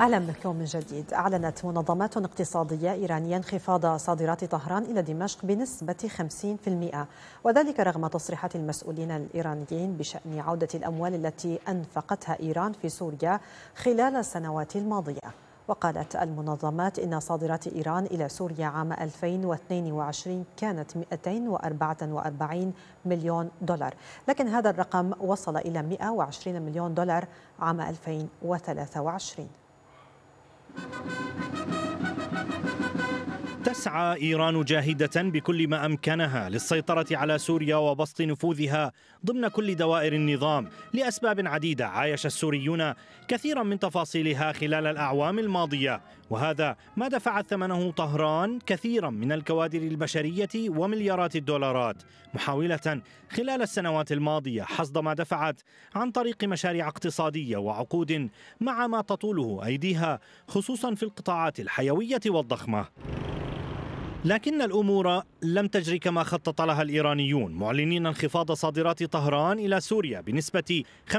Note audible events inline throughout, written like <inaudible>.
أهلا بكم من جديد أعلنت منظمات اقتصادية إيرانية انخفاض صادرات طهران إلى دمشق بنسبة 50% وذلك رغم تصريحات المسؤولين الإيرانيين بشأن عودة الأموال التي أنفقتها إيران في سوريا خلال السنوات الماضية وقالت المنظمات إن صادرات إيران إلى سوريا عام 2022 كانت 244 مليون دولار لكن هذا الرقم وصل إلى 120 مليون دولار عام 2023 Thank you. تسعى ايران جاهده بكل ما امكنها للسيطره على سوريا وبسط نفوذها ضمن كل دوائر النظام لاسباب عديده عايش السوريون كثيرا من تفاصيلها خلال الاعوام الماضيه وهذا ما دفعت ثمنه طهران كثيرا من الكوادر البشريه ومليارات الدولارات محاوله خلال السنوات الماضيه حصد ما دفعت عن طريق مشاريع اقتصاديه وعقود مع ما تطوله ايديها خصوصا في القطاعات الحيويه والضخمه لكن الامور لم تجري كما خطط لها الايرانيون معلنين انخفاض صادرات طهران الى سوريا بنسبه 50%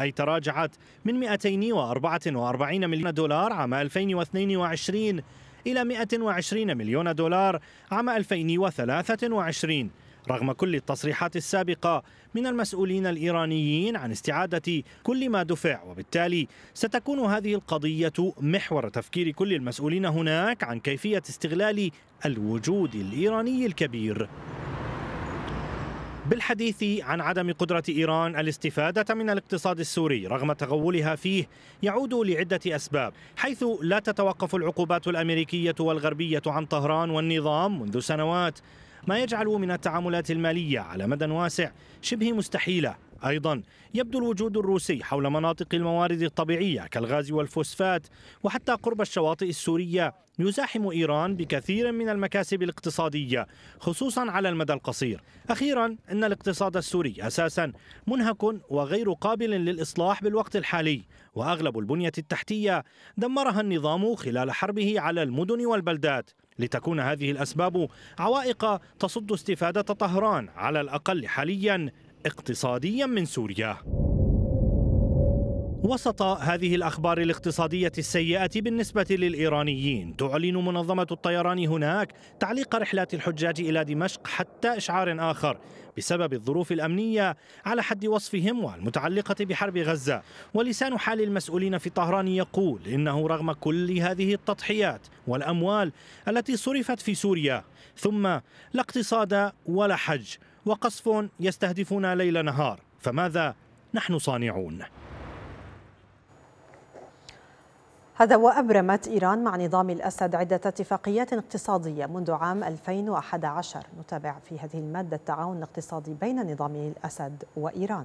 اي تراجعت من 244 مليون دولار عام 2022 الى 120 مليون دولار عام 2023 رغم كل التصريحات السابقة من المسؤولين الإيرانيين عن استعادة كل ما دفع وبالتالي ستكون هذه القضية محور تفكير كل المسؤولين هناك عن كيفية استغلال الوجود الإيراني الكبير بالحديث عن عدم قدرة إيران الاستفادة من الاقتصاد السوري رغم تغولها فيه يعود لعدة أسباب حيث لا تتوقف العقوبات الأمريكية والغربية عن طهران والنظام منذ سنوات ما يجعل من التعاملات المالية على مدى واسع شبه مستحيلة أيضا يبدو الوجود الروسي حول مناطق الموارد الطبيعية كالغاز والفوسفات وحتى قرب الشواطئ السورية يزاحم إيران بكثير من المكاسب الاقتصادية خصوصا على المدى القصير أخيرا أن الاقتصاد السوري أساسا منهك وغير قابل للإصلاح بالوقت الحالي وأغلب البنية التحتية دمرها النظام خلال حربه على المدن والبلدات لتكون هذه الأسباب عوائق تصد استفادة طهران على الأقل حاليا اقتصاديا من سوريا وسط هذه الأخبار الاقتصادية السيئة بالنسبة للإيرانيين تعلن منظمة الطيران هناك تعليق رحلات الحجاج إلى دمشق حتى إشعار آخر بسبب الظروف الأمنية على حد وصفهم والمتعلقة بحرب غزة ولسان حال المسؤولين في طهران يقول إنه رغم كل هذه التضحيات والأموال التي صرفت في سوريا ثم لا اقتصاد ولا حج وقصف يستهدفنا ليل نهار فماذا نحن صانعون؟ هذا وأبرمت إيران مع نظام الأسد عدة اتفاقيات اقتصادية منذ عام 2011 نتابع في هذه المادة التعاون الاقتصادي بين نظام الأسد وإيران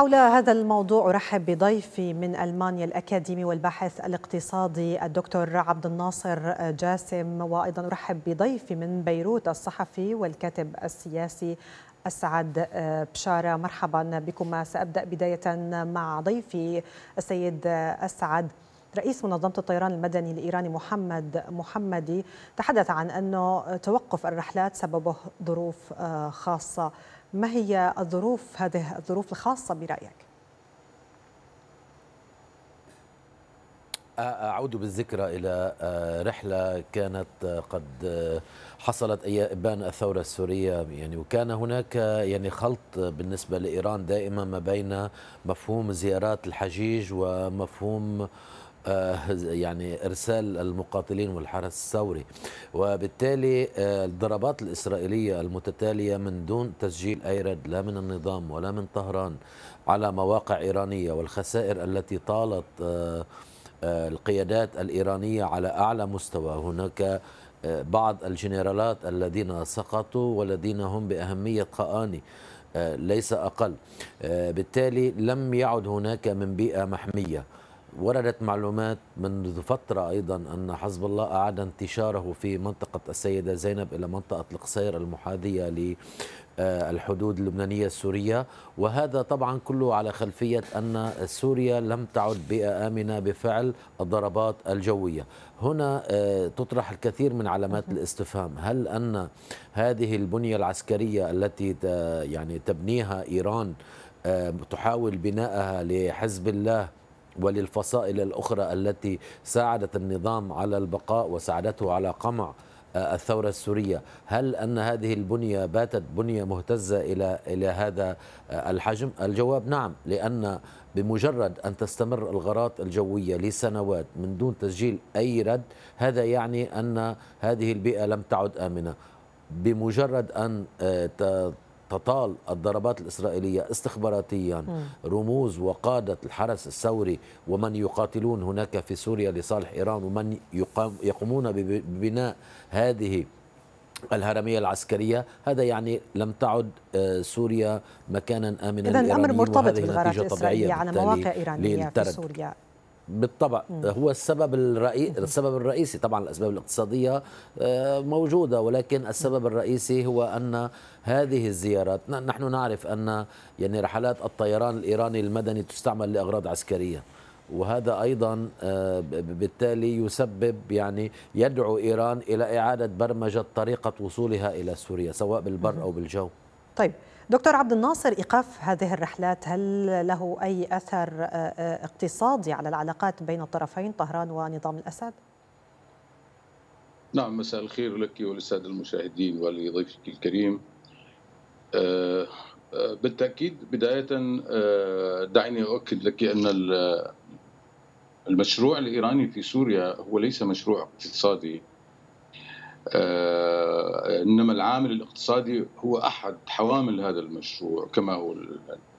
حول هذا الموضوع أرحب بضيفي من ألمانيا الأكاديمي والباحث الاقتصادي الدكتور عبد الناصر جاسم وأيضا أرحب بضيفي من بيروت الصحفي والكاتب السياسي أسعد بشارة مرحبا بكما سأبدأ بداية مع ضيفي السيد أسعد رئيس منظمة الطيران المدني الإيراني محمد محمدي تحدث عن أنه توقف الرحلات سببه ظروف خاصة ما هي الظروف هذه الظروف الخاصة برأيك؟ أعود بالذكرى إلى رحلة كانت قد حصلت أبان الثورة السورية يعني وكان هناك يعني خلط بالنسبة لإيران دائما ما بين مفهوم زيارات الحجيج ومفهوم آه، يعني إرسال المقاتلين والحرس الثوري وبالتالي آه، الضربات الإسرائيلية المتتالية من دون تسجيل أي رد لا من النظام ولا من طهران على مواقع إيرانية والخسائر التي طالت آه، القيادات الإيرانية على أعلى مستوى هناك بعض الجنرالات الذين سقطوا والذين هم بأهمية قآني ليس أقل بالتالي لم يعد هناك من بيئة محمية وردت معلومات منذ فترة أيضا أن حزب الله أعاد انتشاره في منطقة السيدة زينب إلى منطقة القصير المحاذية للحدود اللبنانية السورية وهذا طبعا كله على خلفية أن سوريا لم تعد بيئة آمنة بفعل الضربات الجوية هنا آه، تطرح الكثير من علامات الاستفهام هل أن هذه البنية العسكرية التي آه، يعني تبنيها إيران آه، تحاول بنائها لحزب الله وللفصائل الأخرى التي ساعدت النظام على البقاء وساعدته على قمع آه، الثورة السورية هل أن هذه البنية باتت بنية مهتزة إلى إلى هذا آه، الحجم الجواب نعم لأن بمجرد أن تستمر الغارات الجوية لسنوات من دون تسجيل أي رد هذا يعني أن هذه البيئة لم تعد آمنة بمجرد أن آه، تطال الضربات الإسرائيلية استخباراتيا رموز وقادة الحرس الثوري ومن يقاتلون هناك في سوريا لصالح إيران ومن يقام يقومون ببناء هذه الهرمية العسكرية هذا يعني لم تعد آه، سوريا مكانا آمنا إذا الأمر مرتبط بالغارات الإسرائيلية على مواقع إيرانية في سوريا بالطبع هو السبب الرئيسي السبب الرئيسي طبعا الاسباب الاقتصاديه آه، موجوده ولكن السبب الرئيسي هو ان هذه الزيارات نحن نعرف ان يعني رحلات الطيران الايراني المدني تستعمل لاغراض عسكريه وهذا ايضا آه، بالتالي يسبب يعني يدعو ايران الى اعاده برمجه طريقه وصولها الى سوريا سواء بالبر او بالجو طيب دكتور عبد الناصر إيقاف هذه الرحلات هل له أي أثر آه، آه، اقتصادي على العلاقات بين الطرفين طهران ونظام الأسد؟ نعم مساء الخير لك وللسادة المشاهدين ولضيفك الكريم آه، بالتأكيد بداية دعني أؤكد لك أن المشروع الإيراني في سوريا هو ليس مشروع اقتصادي آه، انما العامل الاقتصادي هو احد حوامل هذا المشروع كما هو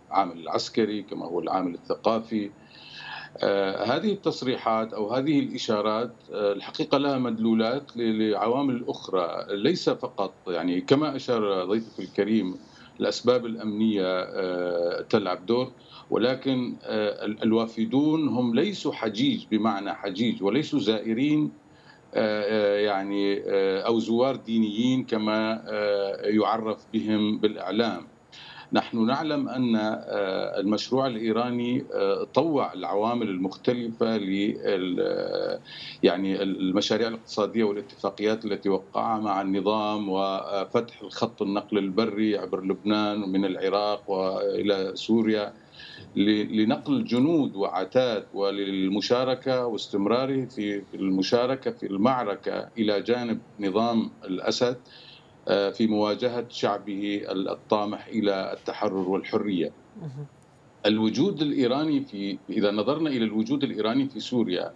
العامل العسكري كما هو العامل الثقافي آه، هذه التصريحات او هذه الاشارات آه، الحقيقه لها مدلولات لعوامل اخرى ليس فقط يعني كما اشار ضيفك الكريم الاسباب الامنيه تلعب دور ولكن الوافدون هم ليسوا حجيج بمعنى حجيج وليسوا زائرين آه، آه، يعني آه، او زوار دينيين كما يعرف بهم بالاعلام. نحن نعلم ان المشروع الايراني طوع العوامل المختلفه لل يعني المشاريع الاقتصاديه والاتفاقيات التي وقعها مع النظام وفتح الخط النقل البري عبر لبنان ومن العراق والى سوريا لنقل جنود وعتاد وللمشاركه واستمراره في المشاركه في المعركه الى جانب نظام الاسد آه، في مواجهه شعبه الطامح الى التحرر والحريه. الوجود الايراني في اذا نظرنا الى الوجود الايراني في سوريا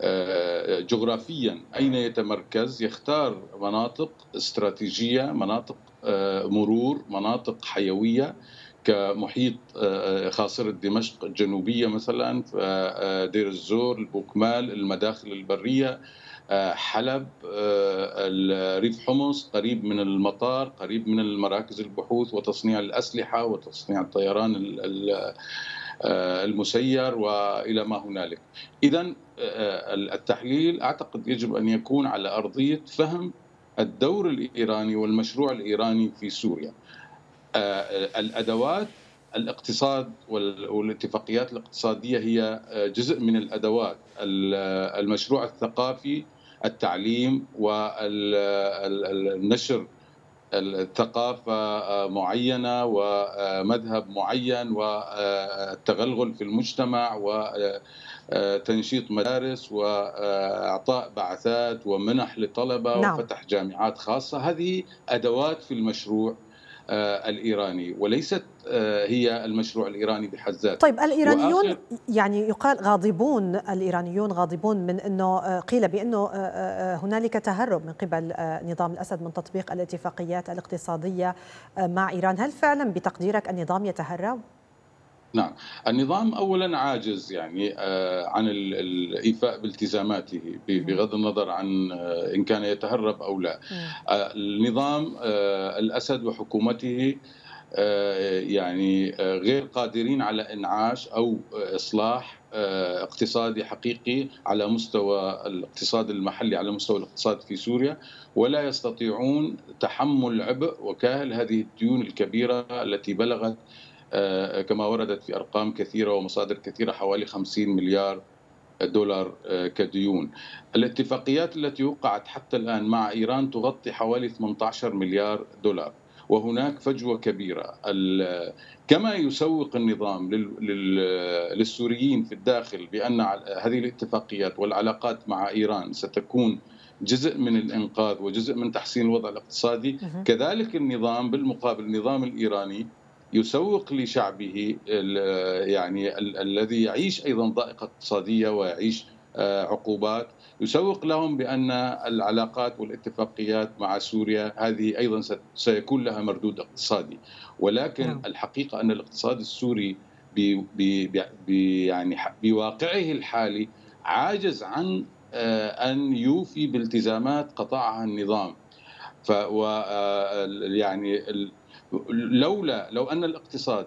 آه، جغرافيا اين يتمركز يختار مناطق استراتيجيه مناطق آه، مرور مناطق حيويه كمحيط آه، خاصرة دمشق الجنوبية مثلا آه، دير الزور البوكمال المداخل البرية آه، حلب ريف حمص قريب من المطار قريب من المراكز البحوث وتصنيع الأسلحة وتصنيع الطيران المسير والى ما هنالك. اذا التحليل اعتقد يجب ان يكون على ارضيه فهم الدور الايراني والمشروع الايراني في سوريا. الادوات الاقتصاد والاتفاقيات الاقتصاديه هي آه، جزء من الادوات المشروع الثقافي التعليم والنشر الثقافه آه، معينه ومذهب آه، معين والتغلغل في المجتمع وتنشيط مدارس واعطاء بعثات ومنح لطلبه نعم. وفتح جامعات خاصه هذه ادوات في المشروع آه، الايراني وليست آه، هي المشروع الايراني بحد ذاته طيب الايرانيون يعني يقال غاضبون الايرانيون غاضبون من انه آه، قيل بانه هنالك تهرب من قبل نظام الاسد من تطبيق الاتفاقيات الاقتصاديه مع ايران هل فعلا بتقديرك النظام يتهرب نعم النظام اولا عاجز يعني آه، عن الايفاء بالتزاماته بغض النظر عن آه، ان كان يتهرب او لا آه، النظام الاسد وحكومته يعني غير قادرين على انعاش او اصلاح اقتصادي حقيقي على مستوى الاقتصاد المحلي على مستوى الاقتصاد في سوريا ولا يستطيعون تحمل عبء وكاهل هذه الديون الكبيره التي بلغت آه، كما وردت في أرقام كثيرة ومصادر كثيرة حوالي 50 مليار دولار آه، كديون الاتفاقيات التي وقعت حتى الآن مع إيران تغطي حوالي 18 مليار دولار وهناك فجوة كبيرة كما يسوق النظام للسوريين في الداخل بأن هذه الاتفاقيات والعلاقات مع إيران ستكون جزء من الإنقاذ وجزء من تحسين الوضع الاقتصادي كذلك النظام بالمقابل النظام الإيراني يسوق لشعبه يعني الذي يعيش ايضا ضائقه اقتصاديه ويعيش آه، عقوبات يسوق لهم بان العلاقات والاتفاقيات مع سوريا هذه ايضا سيكون لها مردود اقتصادي ولكن نعم. الحقيقه ان الاقتصاد السوري يعني بواقعه الحالي عاجز عن آه، ان يوفي بالتزامات قطعها النظام ف آه، يعني لولا لو ان الاقتصاد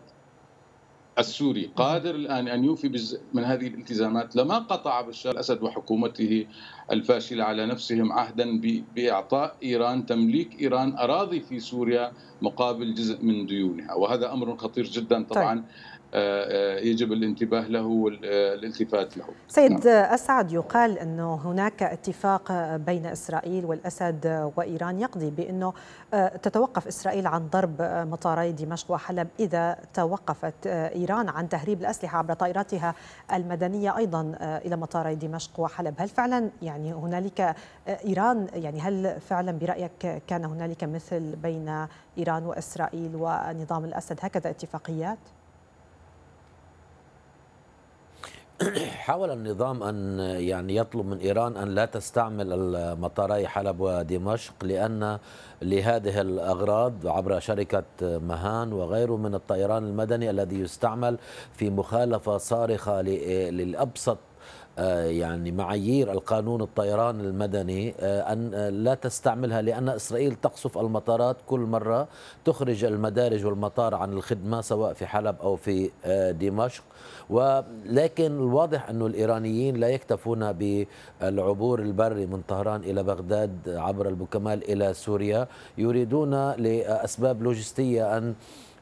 السوري قادر الان ان يوفي من هذه الالتزامات لما قطع بشار الاسد وحكومته الفاشله على نفسهم عهدا باعطاء ايران تمليك ايران اراضي في سوريا مقابل جزء من ديونها وهذا امر خطير جدا طيب. طبعا طيب. آه، آه، يجب الانتباه له والالتفات آه، له سيد نعم. أسعد يقال أنه هناك اتفاق بين إسرائيل والأسد وإيران يقضي بأنه تتوقف إسرائيل عن ضرب مطاري دمشق وحلب إذا توقفت إيران عن تهريب الأسلحة عبر طائراتها المدنية أيضا إلى مطاري دمشق وحلب هل فعلا يعني هنالك إيران يعني هل فعلا برأيك كان هنالك مثل بين إيران وإسرائيل ونظام الأسد هكذا اتفاقيات؟ <clears throat> حاول النظام أن يعني يطلب من إيران أن لا تستعمل مطاري حلب ودمشق لأن لهذه الأغراض عبر شركة مهان وغيره من الطيران المدني الذي يستعمل في مخالفة صارخة للأبسط آه، يعني معايير القانون الطيران المدني آه، أن آه، لا تستعملها لأن إسرائيل تقصف المطارات كل مرة تخرج المدارج والمطار عن الخدمة سواء في حلب أو في دمشق ولكن الواضح أن الإيرانيين لا يكتفون بالعبور البري من طهران إلى بغداد عبر البوكمال إلى سوريا يريدون لأسباب لوجستية أن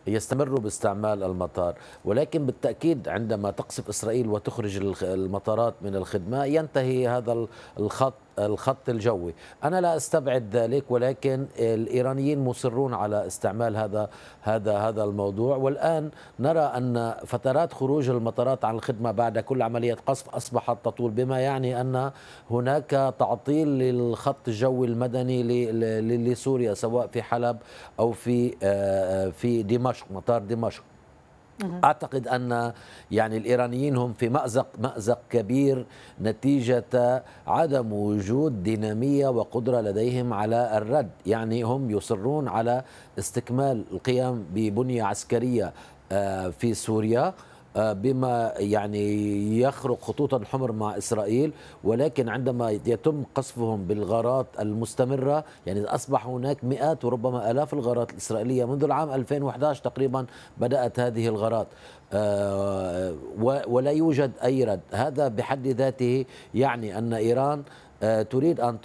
يستمروا باستعمال المطار ولكن بالتأكيد عندما تقصف إسرائيل وتخرج المطارات من الخدمة ينتهي هذا الخط الخط الجوي أنا لا أستبعد ذلك ولكن الإيرانيين مصرون على استعمال هذا هذا هذا الموضوع والآن نرى أن فترات خروج المطارات عن الخدمة بعد كل عملية قصف أصبحت تطول بما يعني أن هناك تعطيل للخط الجوي المدني لسوريا سواء في حلب أو في آه، في دمشق مطار دمشق اعتقد ان يعني الايرانيين هم في مازق مازق كبير نتيجه عدم وجود ديناميه وقدره لديهم على الرد، يعني هم يصرون على استكمال القيام ببنيه عسكريه آه، في سوريا آه، بما يعني يخرق خطوطا حمر مع إسرائيل ولكن عندما يتم قصفهم بالغارات المستمرة يعني أصبح هناك مئات وربما آلاف الغارات الإسرائيلية منذ العام 2011 تقريبا بدأت هذه الغارات آه، ولا يوجد أي رد هذا بحد ذاته يعني أن إيران آه، تريد أن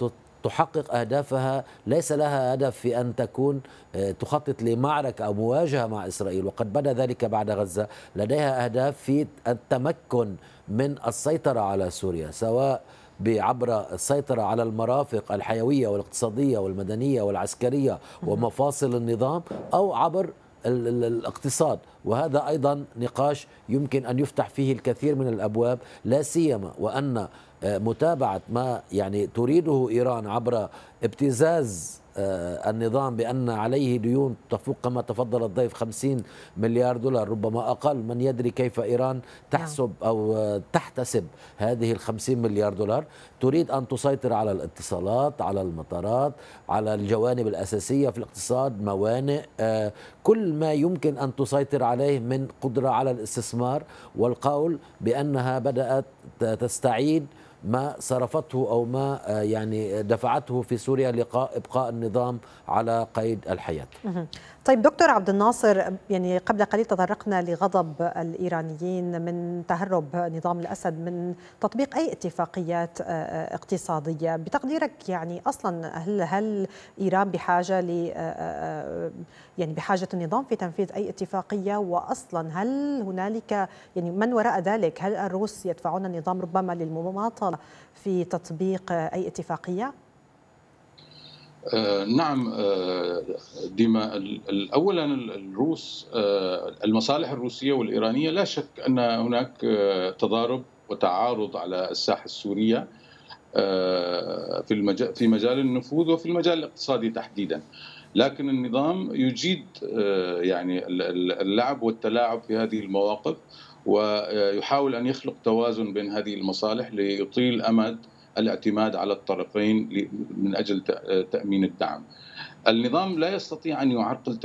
تحقق أهدافها ليس لها هدف في أن تكون آه، تخطط لمعركة أو مواجهة مع إسرائيل وقد بدا ذلك بعد غزة لديها أهداف في التمكن من السيطرة على سوريا سواء عبر السيطرة على المرافق الحيوية والاقتصادية والمدنية والعسكرية ومفاصل النظام أو عبر الاقتصاد وهذا أيضا نقاش يمكن أن يفتح فيه الكثير من الأبواب لا سيما وأن آه، متابعة ما يعني تريده إيران عبر ابتزاز آه، النظام بأن عليه ديون تفوق كما تفضل الضيف 50 مليار دولار ربما أقل من يدري كيف إيران تحسب نعم. أو تحتسب هذه ال 50 مليار دولار تريد أن تسيطر على الاتصالات على المطارات على الجوانب الأساسية في الاقتصاد موانئ آه، كل ما يمكن أن تسيطر عليه من قدرة على الاستثمار والقول بأنها بدأت تستعيد ما صرفته أو ما آه، يعني آه، دفعته في سوريا لقاء إبقاء النظام على قيد الحياة طيب دكتور عبد الناصر يعني قبل قليل تطرقنا لغضب الإيرانيين من تهرب نظام الأسد من تطبيق أي اتفاقيات آه، اقتصادية بتقديرك يعني أصلا هل, هل إيران بحاجة ل يعني بحاجة النظام في تنفيذ أي اتفاقية وأصلا هل هنالك يعني من وراء ذلك هل الروس يدفعون النظام ربما للمماطلة الصالة في تطبيق أي اتفاقية؟ آه نعم آه ديما اولا الروس آه المصالح الروسيه والايرانيه لا شك ان هناك آه، تضارب وتعارض على الساحه السوريه آه، في المجال في مجال النفوذ وفي المجال الاقتصادي تحديدا لكن النظام يجيد آه، يعني اللعب والتلاعب في هذه المواقف ويحاول أن يخلق توازن بين هذه المصالح ليطيل أمد الاعتماد على الطرفين من أجل تأمين الدعم النظام لا يستطيع أن يعرقل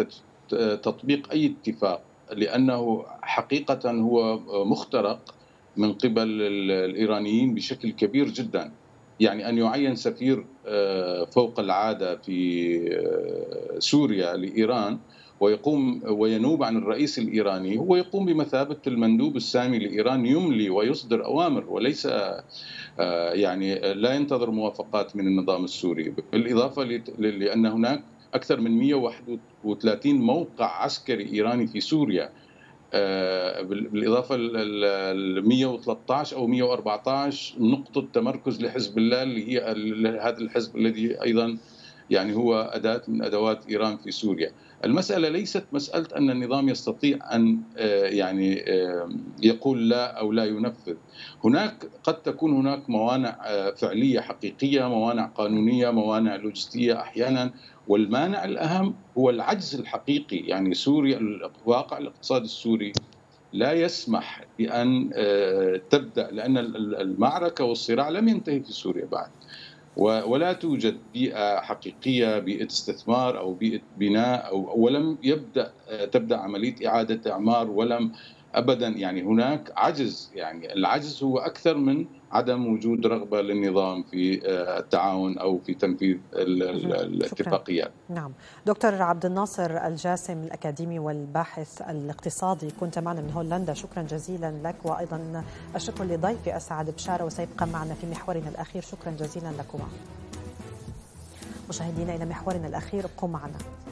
تطبيق أي اتفاق لأنه حقيقة هو مخترق من قبل الإيرانيين بشكل كبير جدا يعني أن يعين سفير آه، فوق العادة في آه، سوريا لإيران ويقوم وينوب عن الرئيس الايراني هو يقوم بمثابه المندوب السامي لايران يملي ويصدر اوامر وليس آه، يعني لا ينتظر موافقات من النظام السوري بالاضافه لان هناك اكثر من 131 موقع عسكري ايراني في سوريا آه، بالاضافه ل 113 او 114 نقطه تمركز لحزب الله اللي هي هذا الحزب الذي ايضا يعني هو أداة من أدوات إيران في سوريا المسألة ليست مسألة أن النظام يستطيع أن آه، يعني آه، يقول لا أو لا ينفذ هناك قد تكون هناك موانع آه، فعلية حقيقية موانع قانونية موانع لوجستية أحيانا والمانع الأهم هو العجز الحقيقي يعني سوريا الواقع الاقتصادي السوري لا يسمح بأن تبدأ لأن المعركة والصراع لم ينتهي في سوريا بعد ولا توجد بيئة حقيقية بيئة استثمار أو بيئة بناء أو ولم يبدأ تبدأ عملية إعادة إعمار ولم ابدا يعني هناك عجز يعني العجز هو اكثر من عدم وجود رغبه للنظام في آه، التعاون او في تنفيذ الاتفاقيات. نعم، دكتور عبد الناصر الجاسم الاكاديمي والباحث الاقتصادي كنت معنا من هولندا، شكرا جزيلا لك وايضا الشكر لضيفي اسعد بشاره وسيبقى معنا في محورنا الاخير، شكرا جزيلا لكما. مشاهدينا الى محورنا الاخير قم معنا.